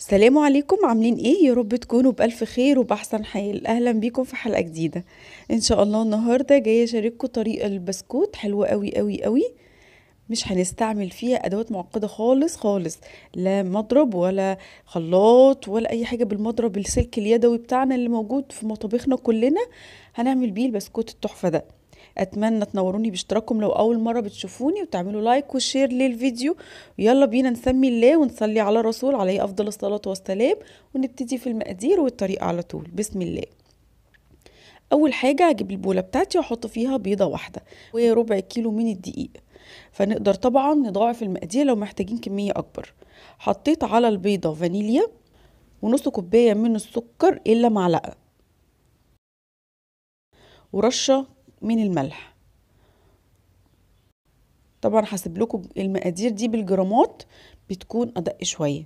السلام عليكم عاملين ايه يا رب تكونوا بالف خير وباحسن حال اهلا بيكم في حلقه جديده ان شاء الله النهارده جايه اشارككم طريقه البسكوت حلوه قوي قوي قوي مش هنستعمل فيها ادوات معقده خالص خالص لا مضرب ولا خلاط ولا اي حاجه بالمضرب السلك اليدوي بتاعنا اللي موجود في مطابخنا كلنا هنعمل بيه البسكوت التحفه ده اتمنى تنوروني باشتراككم لو اول مره بتشوفوني وتعملوا لايك وشير للفيديو ويلا بينا نسمي الله ونصلي على الرسول عليه افضل الصلاه والسلام ونبتدي في المقادير والطريقه على طول بسم الله اول حاجه هجيب البوله بتاعتي واحط فيها بيضه واحده وهي ربع كيلو من الدقيق فنقدر طبعا نضاعف المقادير لو محتاجين كميه اكبر حطيت على البيضه فانيليا ونص كوبايه من السكر الا معلقه ورشه من الملح طبعا هسيب لكم المقادير دي بالجرامات بتكون ادق شويه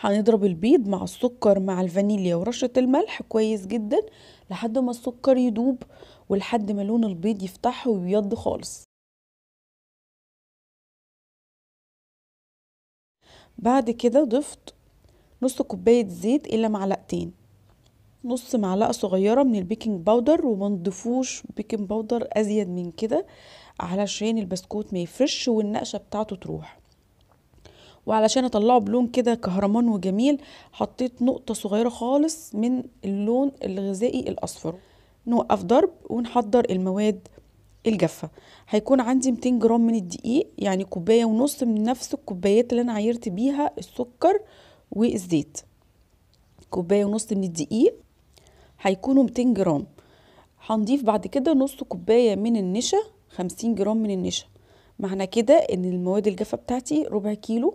هنضرب البيض مع السكر مع الفانيليا ورشه الملح كويس جدا لحد ما السكر يدوب ولحد ما لون البيض يفتح ويبيض خالص بعد كده ضفت نص كوبايه زيت الا معلقتين نص معلقة صغيرة من البيكنج باودر وما نضيفوش بيكنج باودر أزيد من كده علشان البسكوت ما يفرش والنقشة بتاعته تروح وعلشان اطلعه بلون كده كهرمان وجميل حطيت نقطة صغيرة خالص من اللون الغذائي الأصفر نوقف ضرب ونحضر المواد الجافة هيكون عندي 200 جرام من الدقيق يعني كوباية ونص من نفس الكوبايات اللي أنا عايرت بيها السكر والزيت كوباية ونص من الدقيق هيكونوا 200 جرام هنضيف بعد كده نص كوبايه من النشا 50 جرام من النشا معنى كده ان المواد الجافه بتاعتي ربع كيلو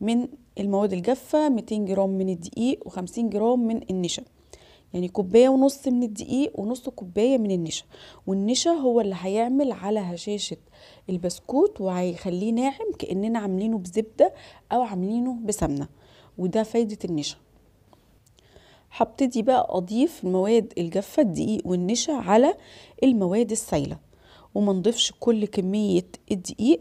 من المواد الجافه 200 جرام من الدقيق و50 جرام من النشا يعني كوبايه ونص من الدقيق ونص كوبايه من النشا والنشا هو اللي هيعمل على هشاشه البسكوت وهيخليه ناعم كاننا عاملينه بزبده او عاملينه بسمنه وده فايده النشا هبتدي بقى أضيف المواد الجافة الدقيق والنشا على المواد السايلة وما نضيفش كل كمية الدقيق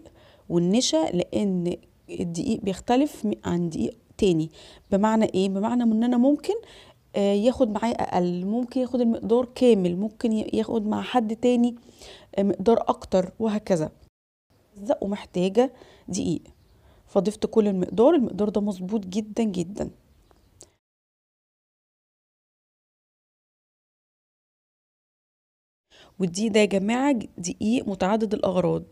والنشا لأن الدقيق بيختلف عن دقيق تاني بمعنى إيه؟ بمعنى إن أنا ممكن آه، ياخد معايا اقل ممكن ياخد المقدار كامل ممكن ياخد مع حد تاني آه، مقدار اكتر وهكذا الزق ومحتاجه دقيق فضفت كل المقدار المقدار ده مظبوط جدا جدا ودي ده يا جماعة دقيق متعدد الأغراض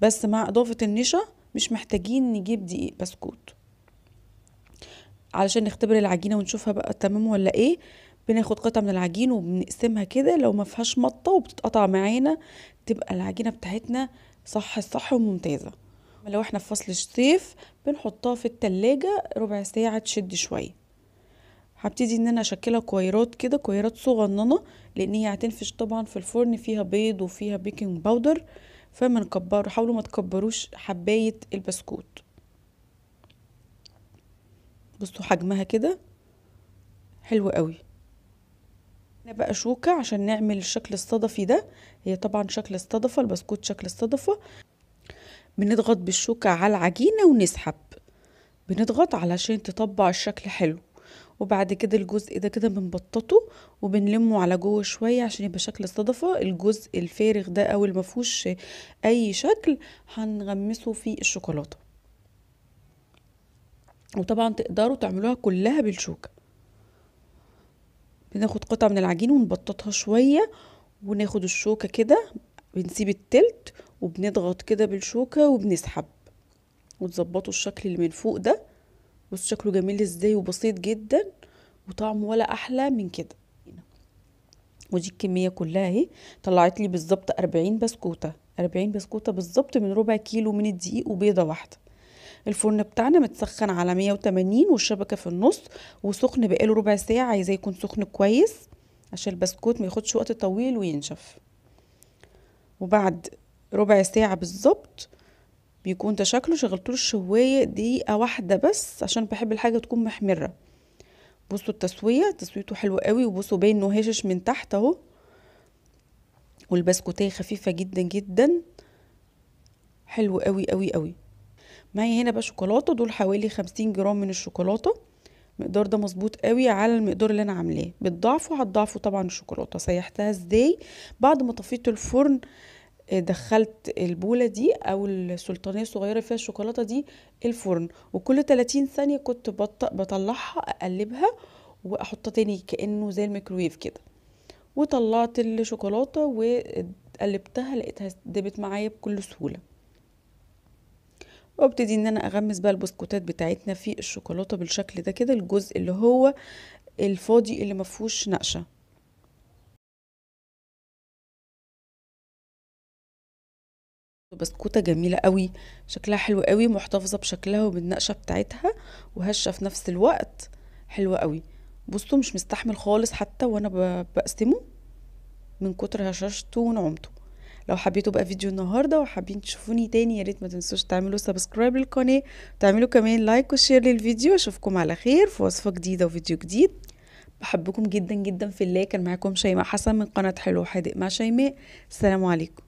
بس مع إضافة النشا مش محتاجين نجيب دقيق بسكوت علشان نختبر العجينة ونشوفها بقى تمام ولا ايه بناخد قطعة من العجين وبنقسمها كده لو ما فيهاش مطة وبتتقطع معانا تبقى العجينة بتاعتنا صح الصح وممتازة لو احنا في فصل الصيف بنحطها في التلاجة ربع ساعة تشد شوية هبتدي ان انا اشكلها كويرات كده كويرات صغننه لان هي هتنفش طبعا في الفرن فيها بيض وفيها بيكنج باودر فما نكبر حاولوا ما تكبروش حبايه البسكوت بصوا حجمها كده حلو قوي هنا بقى شوكه عشان نعمل الشكل الصدفي ده هي طبعا شكل الصدفه البسكوت شكل الصدفه بنضغط بالشوكه على العجينه ونسحب بنضغط علشان تطبع الشكل حلو وبعد كده الجزء ده كده بنبططه وبنلمه على جوه شويه عشان يبقى شكل الصدفه الجزء الفارغ ده او المفهوش اي شكل هنغمسه في الشوكولاته وطبعا تقدروا تعملوها كلها بالشوكه بناخد قطعه من العجين ونبططها شويه وناخد الشوكه كده بنسيب التلت وبنضغط كده بالشوكه وبنسحب وتظبطوا الشكل اللي من فوق ده بص شكله جميل ازاي وبسيط جدا وطعمه ولا احلى من كده ودي الكميه كلها اهي طلعت لي بالظبط 40 بسكوته 40 بسكوته بالظبط من ربع كيلو من الدقيق وبيضه واحده الفرن بتاعنا متسخن على 180 والشبكه في النص وسخن بقاله ربع ساعه عايزاه يكون سخن كويس عشان البسكوت ما ياخدش وقت طويل وينشف وبعد ربع ساعه بالظبط بيكون ده شكله شغلته الشوايه دقيقه واحده بس عشان بحب الحاجه تكون محمره بصوا التسويه تسويته حلوه قوي وبصوا باين انه هشش من تحت اهو والبسكوتيه خفيفه جدا جدا حلو قوي قوي قوي معايا هنا بقى شوكولاته دول حوالي خمسين جرام من الشوكولاته المقدار ده مظبوط قوي على المقدار اللي انا عاملاه بتضعفه هتضعفه طبعا الشوكولاته سيحتها ازاي بعد ما طفيت الفرن دخلت البوله دي او السلطانيه الصغيره فيها الشوكولاته دي الفرن وكل 30 ثانيه كنت بطلعها اقلبها واحطها تاني كانه زي الميكرويف كده وطلعت الشوكولاته وقلبتها لقيتها دبت معايا بكل سهوله وابتدي ان انا اغمس بقى البسكوتات بتاعتنا في الشوكولاته بالشكل ده كده الجزء اللي هو الفاضي اللي مفهوش نقشه بسكوتة جميلة قوي شكلها حلو قوي محتفظة بشكلها وبالنقشة بتاعتها وهشة في نفس الوقت حلوة قوي بصوا مش مستحمل خالص حتى وانا بقسمه من كتر هشاشته ونعومته لو حبيتوا بقى فيديو النهارده وحابين تشوفوني تاني يا ريت ما تنسوش تعملوا سبسكرايب للقناه وتعملوا كمان لايك وشير للفيديو اشوفكم على خير في وصفه جديده وفيديو جديد بحبكم جدا جدا في الله كان معاكم شيماء حسن من قناه حلو حادق مع شيماء السلام عليكم